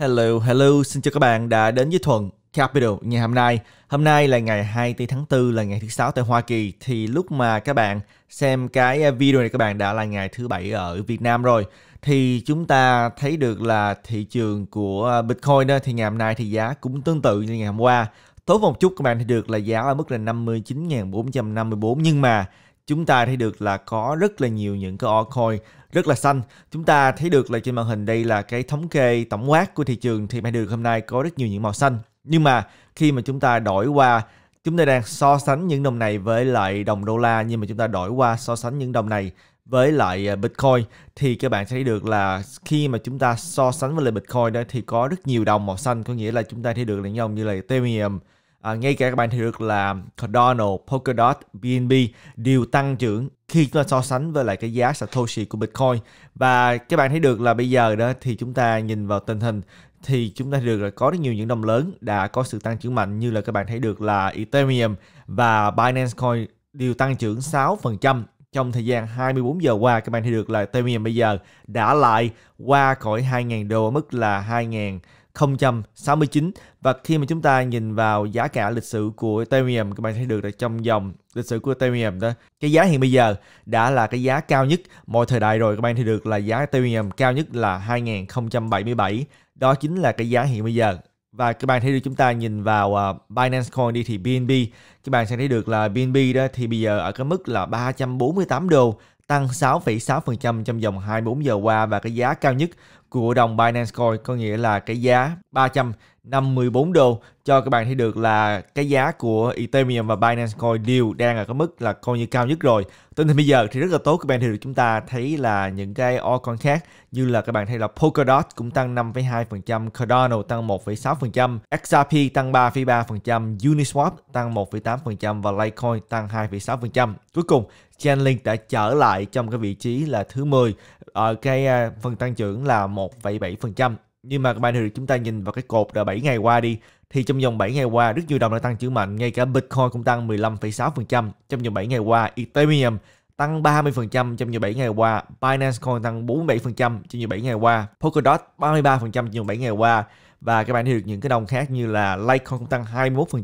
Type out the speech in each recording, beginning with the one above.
Hello, hello, xin chào các bạn đã đến với Thuận Capital ngày hôm nay. Hôm nay là ngày 24 tháng 4 là ngày thứ sáu tại Hoa Kỳ thì lúc mà các bạn xem cái video này các bạn đã là ngày thứ bảy ở Việt Nam rồi. Thì chúng ta thấy được là thị trường của Bitcoin đó, thì ngày hôm nay thì giá cũng tương tự như ngày hôm qua. Tốt một chút các bạn thì được là giá ở mức là 59.454 nhưng mà chúng ta thấy được là có rất là nhiều những cái altcoin rất là xanh. Chúng ta thấy được là trên màn hình đây là cái thống kê tổng quát của thị trường thì mày được hôm nay có rất nhiều những màu xanh. Nhưng mà khi mà chúng ta đổi qua chúng ta đang so sánh những đồng này với lại đồng đô la nhưng mà chúng ta đổi qua so sánh những đồng này với lại à, Bitcoin thì các bạn thấy được là khi mà chúng ta so sánh với lại Bitcoin đó thì có rất nhiều đồng màu xanh có nghĩa là chúng ta thấy được là những đồng như là Ethereum, À, ngay cả các bạn thì được là Cardano, Polkadot, BNB đều tăng trưởng khi chúng ta so sánh với lại cái giá Satoshi của Bitcoin. Và các bạn thấy được là bây giờ đó thì chúng ta nhìn vào tình hình thì chúng ta được là có rất nhiều những đồng lớn đã có sự tăng trưởng mạnh như là các bạn thấy được là Ethereum và Binance Coin đều tăng trưởng 6% trong thời gian 24 giờ qua các bạn thấy được là Ethereum bây giờ đã lại qua khỏi 2.000 đô ở mức là 2.000 0.69 và khi mà chúng ta nhìn vào giá cả lịch sử của Ethereum các bạn thấy được là trong dòng lịch sử của Ethereum đó cái giá hiện bây giờ đã là cái giá cao nhất mọi thời đại rồi các bạn thấy được là giá Ethereum cao nhất là 2077 đó chính là cái giá hiện bây giờ và các bạn thấy được chúng ta nhìn vào à, Binance Coin đi thì BNB các bạn sẽ thấy được là BNB đó thì bây giờ ở cái mức là 348 đô tăng 6,6% trong vòng 24 giờ qua và cái giá cao nhất của đồng Binance Coin có nghĩa là cái giá 354 đô cho các bạn thấy được là cái giá của Ethereum và Binance Coin đều đang ở cái mức là coi như cao nhất rồi. Tính thì bây giờ thì rất là tốt các bạn thấy được chúng ta thấy là những cái altcoin khác như là các bạn thấy là Polkadot cũng tăng 5,2%, Cardano tăng 1,6%, XRP tăng 3,3%, Uniswap tăng 1,8% và Litecoin tăng 2,6%. Cuối cùng Chainlink đã trở lại trong cái vị trí là thứ 10 ở ờ, cái ờ, phần tăng trưởng là 1,7%. Nhưng mà các bạn Binary chúng ta nhìn vào cái cột đã 7 ngày qua đi thì trong vòng 7 ngày qua rất nhiều đồng đã tăng trưởng mạnh, ngay cả Bitcoin cũng tăng 15,6% trong vòng 7 ngày qua, Ethereum tăng 30% trong vòng 7 ngày qua, Binance Coin tăng 47% trong vòng 7 ngày qua, Polkadot 33% trong vòng 7 ngày qua và các bạn thấy được những cái đồng khác như là Litecoin cũng tăng 21%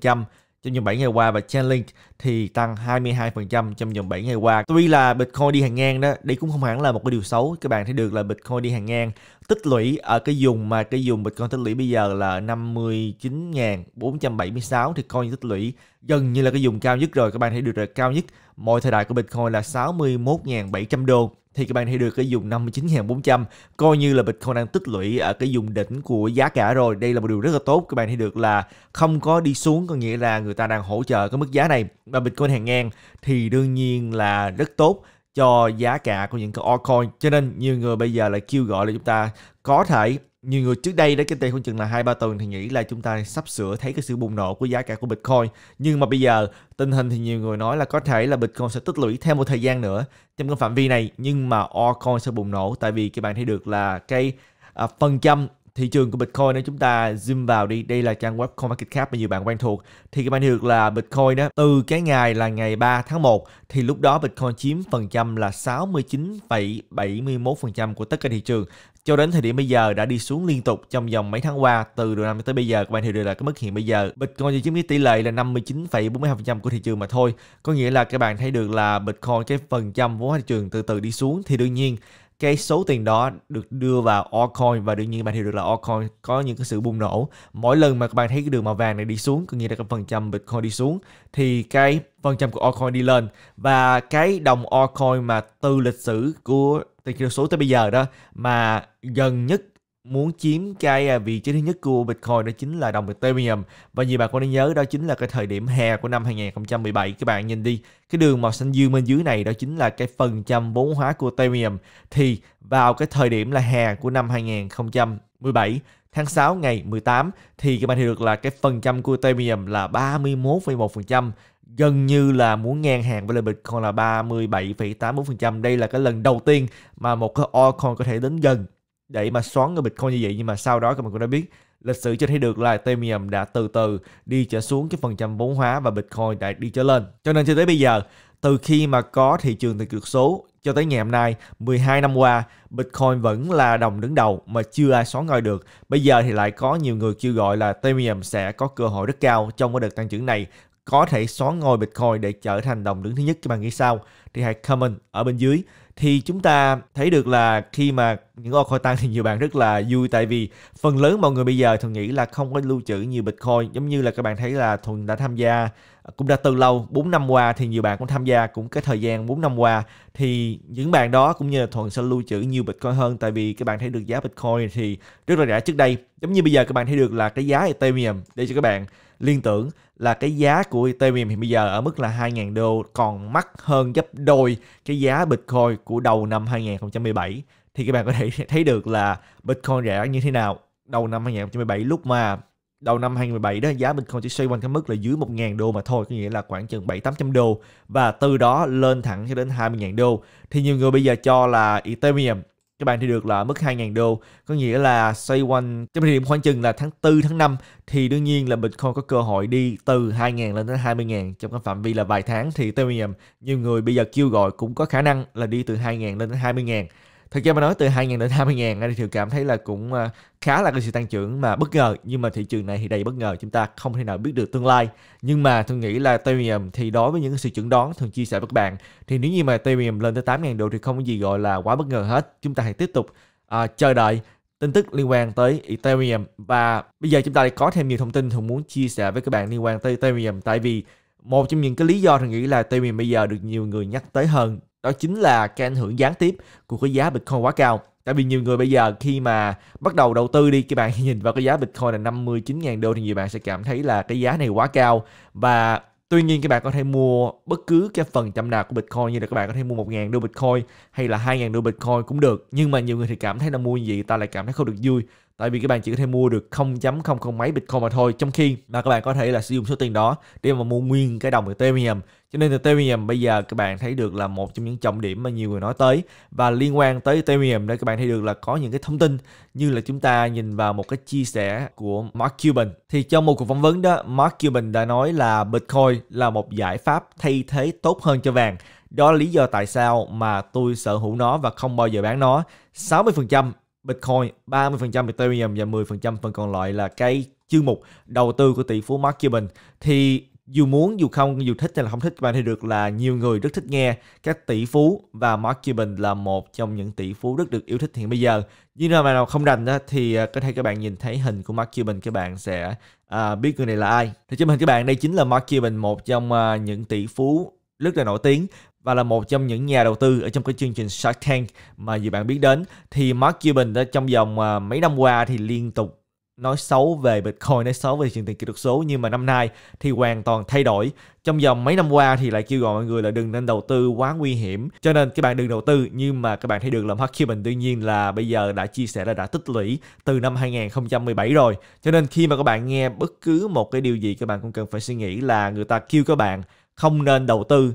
trong vòng 7 ngày qua và Chainlink thì tăng 22% trong vòng 7 ngày qua. Tuy là Bitcoin đi hàng ngang đó, đây cũng không hẳn là một cái điều xấu. Các bạn thấy được là Bitcoin đi hàng ngang tích lũy ở cái dùng mà cái vùng Bitcoin tích lũy bây giờ là 59.476 thì coi như tích lũy gần như là cái dùng cao nhất rồi. Các bạn thấy được là cao nhất mọi thời đại của Bitcoin là 61.700 đô thì các bạn thấy được cái dùng 59.400 coi như là Bitcoin đang tích lũy ở cái dùng đỉnh của giá cả rồi. Đây là một điều rất là tốt. Các bạn thấy được là không có đi xuống có nghĩa là người ta đang hỗ trợ cái mức giá này và Bitcoin hàng ngang thì đương nhiên là rất tốt cho giá cả của những cái altcoin cho nên nhiều người bây giờ lại kêu gọi là chúng ta có thể nhiều người trước đây đã kinh tế không chừng là hai ba tuần thì nghĩ là chúng ta sắp sửa thấy cái sự bùng nổ của giá cả của Bitcoin nhưng mà bây giờ tình hình thì nhiều người nói là có thể là Bitcoin sẽ tích lũy thêm một thời gian nữa trong cái phạm vi này nhưng mà altcoin sẽ bùng nổ tại vì các bạn thấy được là cái à, phần trăm thị trường của Bitcoin nếu chúng ta zoom vào đi đây là trang web CoinMarketCap mà nhiều bạn quen thuộc thì các bạn được là Bitcoin đó từ cái ngày là ngày 3 tháng 1 thì lúc đó Bitcoin chiếm phần trăm là 69,71% của tất cả thị trường cho đến thời điểm bây giờ đã đi xuống liên tục trong vòng mấy tháng qua từ đầu năm tới bây giờ các bạn hiểu được là cái mức hiện bây giờ Bitcoin chỉ chiếm cái tỷ lệ là 59,42% của thị trường mà thôi có nghĩa là các bạn thấy được là Bitcoin cái phần trăm vốn thị trường từ từ đi xuống thì đương nhiên cái số tiền đó được đưa vào altcoin và đương nhiên bạn hiểu được là altcoin có những cái sự bùng nổ mỗi lần mà các bạn thấy cái đường màu vàng này đi xuống có nghĩa là cái phần trăm bitcoin đi xuống thì cái phần trăm của altcoin đi lên và cái đồng altcoin mà từ lịch sử của từ số tới bây giờ đó mà gần nhất muốn chiếm cái à, vị trí thứ nhất của Bitcoin đó chính là đồng Ethereum và nhiều bạn có nên nhớ đó chính là cái thời điểm hè của năm 2017 các bạn nhìn đi cái đường màu xanh dương bên dưới này đó chính là cái phần trăm vốn hóa của Ethereum thì vào cái thời điểm là hè của năm 2017 tháng 6 ngày 18 thì các bạn thấy được là cái phần trăm của Ethereum là 31,1% gần như là muốn ngang hàng với lại Bitcoin là 37,84%. Đây là cái lần đầu tiên mà một cái altcoin có thể đến gần để mà xoắn cái Bitcoin như vậy nhưng mà sau đó các bạn cũng đã biết lịch sử cho thấy được là Ethereum đã từ từ đi trở xuống cái phần trăm vốn hóa và Bitcoin đã đi trở lên. Cho nên cho tới bây giờ, từ khi mà có thị trường tiền cực số cho tới ngày hôm nay, 12 năm qua, Bitcoin vẫn là đồng đứng đầu mà chưa ai xóa ngôi được. Bây giờ thì lại có nhiều người kêu gọi là Ethereum sẽ có cơ hội rất cao trong cái đợt tăng trưởng này có thể xóa ngôi Bitcoin để trở thành đồng đứng thứ nhất. Các bạn nghĩ sao? Thì hãy comment ở bên dưới. Thì chúng ta thấy được là khi mà những altcoin tăng thì nhiều bạn rất là vui tại vì phần lớn mọi người bây giờ thường nghĩ là không có lưu trữ nhiều Bitcoin giống như là các bạn thấy là Thuần đã tham gia cũng đã từ lâu 4 năm qua thì nhiều bạn cũng tham gia cũng cái thời gian 4 năm qua thì những bạn đó cũng như là Thuận sẽ lưu trữ nhiều Bitcoin hơn tại vì các bạn thấy được giá Bitcoin thì rất là rẻ trước đây giống như bây giờ các bạn thấy được là cái giá Ethereum để cho các bạn liên tưởng là cái giá của Ethereum hiện bây giờ ở mức là 2.000 đô còn mắc hơn gấp đôi cái giá Bitcoin của đầu năm 2017 thì các bạn có thể thấy được là Bitcoin rẻ như thế nào đầu năm 2017 lúc mà đầu năm 2017 đó giá Bitcoin chỉ xoay quanh cái mức là dưới 1.000 đô mà thôi có nghĩa là khoảng chừng 7-800 đô và từ đó lên thẳng cho đến 20.000 đô thì nhiều người bây giờ cho là Ethereum các bạn thì được là mức 2.000 đô có nghĩa là xoay quanh trong thời điểm khoảng chừng là tháng 4 tháng 5 thì đương nhiên là Bitcoin có cơ hội đi từ 2.000 lên đến 20.000 trong cái phạm vi là vài tháng thì Ethereum nhiều người bây giờ kêu gọi cũng có khả năng là đi từ 2.000 lên đến 20.000 thực ra mà nói từ 2.000 đến 20.000 anh thì cảm thấy là cũng ờ, khá là cái sự tăng trưởng mà bất ngờ nhưng mà thị trường này thì đầy bất ngờ chúng ta không thể nào biết được tương lai nhưng mà tôi nghĩ là Ethereum thì đối với những sự chuẩn đoán thường chia sẻ với các bạn thì nếu như mà Ethereum lên tới 8.000 đô thì không có gì gọi là quá bất ngờ hết chúng ta hãy tiếp tục uh, chờ đợi tin tức liên quan tới Ethereum và bây giờ chúng ta lại có thêm nhiều thông tin thường muốn chia sẻ với các bạn liên quan tới Ethereum tại vì một trong những cái lý do tôi nghĩ là Ethereum bây giờ được nhiều người nhắc tới hơn đó chính là cái ảnh hưởng gián tiếp của cái giá Bitcoin quá cao. Tại vì nhiều người bây giờ khi mà bắt đầu đầu tư đi các bạn nhìn vào cái giá Bitcoin là 59.000 đô thì nhiều bạn sẽ cảm thấy là cái giá này quá cao và Tuy nhiên các bạn có thể mua bất cứ cái phần trăm nào của Bitcoin như là các bạn có thể mua 1.000 đô Bitcoin hay là 2.000 đô Bitcoin cũng được. Nhưng mà nhiều người thì cảm thấy là mua gì ta lại cảm thấy không được vui tại vì các bạn chỉ có thể mua được 0.00 mấy Bitcoin mà thôi trong khi mà các bạn có thể là sử dụng số tiền đó để mà mua nguyên cái đồng Ethereum cho nên Ethereum bây giờ các bạn thấy được là một trong những trọng điểm mà nhiều người nói tới và liên quan tới Ethereum để các bạn thấy được là có những cái thông tin như là chúng ta nhìn vào một cái chia sẻ của Mark Cuban thì trong một cuộc phỏng vấn đó Mark Cuban đã nói là Bitcoin là một giải pháp thay thế tốt hơn cho vàng đó là lý do tại sao mà tôi sở hữu nó và không bao giờ bán nó. 60% Bitcoin, 30% Ethereum và 10% phần còn lại là cái chương mục đầu tư của tỷ phú Mark Cuban thì dù muốn dù không dù thích hay là không thích các bạn thì được là nhiều người rất thích nghe các tỷ phú và Mark Cuban là một trong những tỷ phú rất được yêu thích hiện bây giờ nhưng mà nào không rành đó thì à, có thể các bạn nhìn thấy hình của Mark Cuban các bạn sẽ à, biết người này là ai thì trên hình các bạn đây chính là Mark Cuban một trong à, những tỷ phú rất là nổi tiếng và là một trong những nhà đầu tư ở trong cái chương trình Shark Tank mà nhiều bạn biết đến thì Mark Cuban đã trong vòng à, mấy năm qua thì liên tục nói xấu về Bitcoin, nói xấu về thị tiền kỹ thuật số nhưng mà năm nay thì hoàn toàn thay đổi. Trong vòng mấy năm qua thì lại kêu gọi mọi người là đừng nên đầu tư quá nguy hiểm. Cho nên các bạn đừng đầu tư nhưng mà các bạn thấy được là Mark Cuban đương nhiên là bây giờ đã chia sẻ là đã tích lũy từ năm 2017 rồi. Cho nên khi mà các bạn nghe bất cứ một cái điều gì các bạn cũng cần phải suy nghĩ là người ta kêu các bạn không nên đầu tư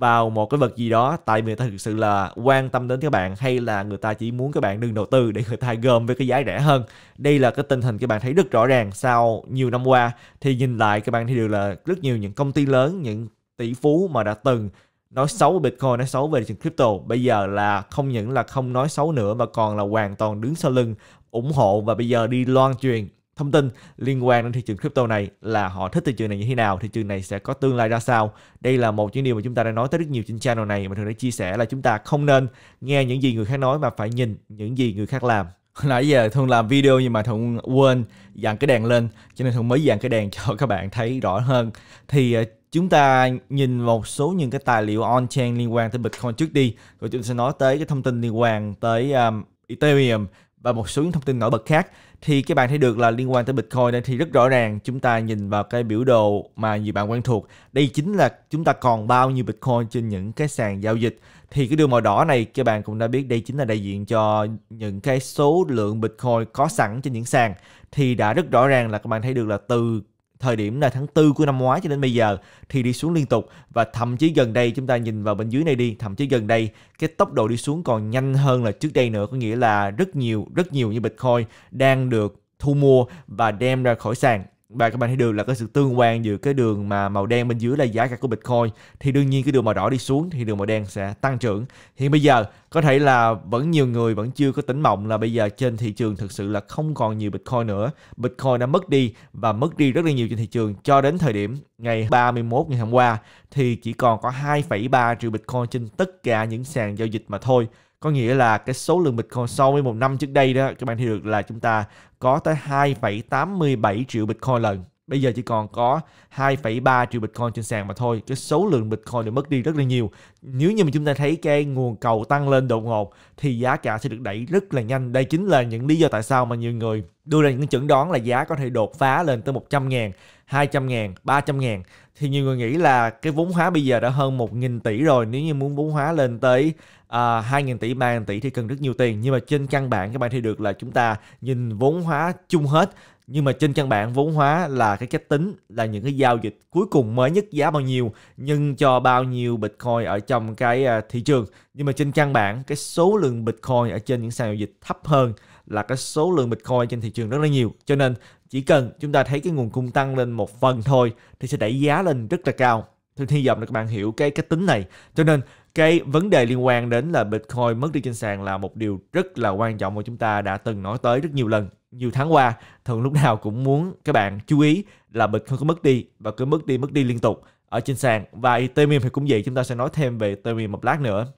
vào một cái vật gì đó tại vì người ta thực sự là quan tâm đến các bạn hay là người ta chỉ muốn các bạn đừng đầu tư để người ta gom với cái giá rẻ hơn đây là cái tình hình các bạn thấy rất rõ ràng sau nhiều năm qua thì nhìn lại các bạn thấy được là rất nhiều những công ty lớn những tỷ phú mà đã từng nói xấu về Bitcoin, nói xấu về thị trường crypto bây giờ là không những là không nói xấu nữa mà còn là hoàn toàn đứng sau lưng ủng hộ và bây giờ đi loan truyền thông tin liên quan đến thị trường crypto này là họ thích thị trường này như thế nào, thị trường này sẽ có tương lai ra sao. Đây là một những điều mà chúng ta đã nói tới rất nhiều trên channel này mà thường đã chia sẻ là chúng ta không nên nghe những gì người khác nói mà phải nhìn những gì người khác làm nãy giờ thường làm video nhưng mà thường quên dàn cái đèn lên cho nên thường mới dàn cái đèn cho các bạn thấy rõ hơn thì ờ, chúng ta nhìn một số những cái tài liệu on chain liên quan tới bitcoin trước đi rồi chúng ta sẽ nói tới cái thông tin liên quan tới um, ethereum và một số những thông tin nổi bật khác thì các bạn thấy được là liên quan tới Bitcoin nên thì rất rõ ràng chúng ta nhìn vào cái biểu đồ mà nhiều bạn quen thuộc đây chính là chúng ta còn bao nhiêu Bitcoin trên những cái sàn giao dịch thì cái đường màu đỏ này các bạn cũng đã biết đây chính là đại diện cho những cái số lượng Bitcoin có sẵn trên những sàn thì đã rất rõ ràng là các bạn thấy được là từ thời điểm là tháng 4 của năm ngoái cho đến bây giờ thì đi xuống liên tục và thậm chí gần đây chúng ta nhìn vào bên dưới này đi thậm chí gần đây cái tốc độ đi xuống còn nhanh hơn là trước đây nữa có nghĩa là rất nhiều rất nhiều như Bitcoin đang được thu mua và đem ra khỏi sàn và các bạn thấy được là cái sự tương quan giữa cái đường mà màu đen bên dưới là giá cả của Bitcoin thì đương nhiên cái đường màu đỏ đi xuống thì đường màu đen sẽ tăng trưởng. Hiện bây giờ có thể là vẫn nhiều người vẫn chưa có tính mộng là bây giờ trên thị trường thực sự là không còn nhiều Bitcoin nữa. Bitcoin đã mất đi và mất đi rất là nhiều trên thị trường cho đến thời điểm ngày 31 ngày hôm qua thì chỉ còn có 2,3 triệu Bitcoin trên tất cả những sàn giao dịch mà thôi có nghĩa là cái số lượng Bitcoin so với một năm trước đây đó các bạn thấy được là chúng ta có tới 2,87 triệu Bitcoin lần Bây giờ chỉ còn có 2,3 triệu Bitcoin trên sàn mà thôi. Cái số lượng Bitcoin được mất đi rất là nhiều. Nếu như mà chúng ta thấy cái nguồn cầu tăng lên đột ngột thì giá cả sẽ được đẩy rất là nhanh. Đây chính là những lý do tại sao mà nhiều người đưa ra những chẩn đoán là giá có thể đột phá lên tới 100 ngàn, 200 ngàn, 300 ngàn. Thì nhiều người nghĩ là cái vốn hóa bây giờ đã hơn 1.000 tỷ rồi. Nếu như muốn vốn hóa lên tới uh, à, 2.000 tỷ, 3.000 tỷ thì cần rất nhiều tiền. Nhưng mà trên căn bản các bạn thấy được là chúng ta nhìn vốn hóa chung hết nhưng mà trên căn bản vốn hóa là cái cách tính là những cái giao dịch cuối cùng mới nhất giá bao nhiêu nhưng cho bao nhiêu bitcoin ở trong cái à, thị trường nhưng mà trên căn bản cái số lượng bitcoin ở trên những sàn giao dịch thấp hơn là cái số lượng bitcoin trên thị trường rất là nhiều cho nên chỉ cần chúng ta thấy cái nguồn cung tăng lên một phần thôi thì sẽ đẩy giá lên rất là cao hy vọng là các bạn hiểu cái cái tính này cho nên cái vấn đề liên quan đến là Bitcoin mất đi trên sàn là một điều rất là quan trọng mà chúng ta đã từng nói tới rất nhiều lần nhiều tháng qua thường lúc nào cũng muốn các bạn chú ý là Bitcoin có mất đi và cứ mất đi mất đi liên tục ở trên sàn và Ethereum thì cũng vậy chúng ta sẽ nói thêm về Ethereum một lát nữa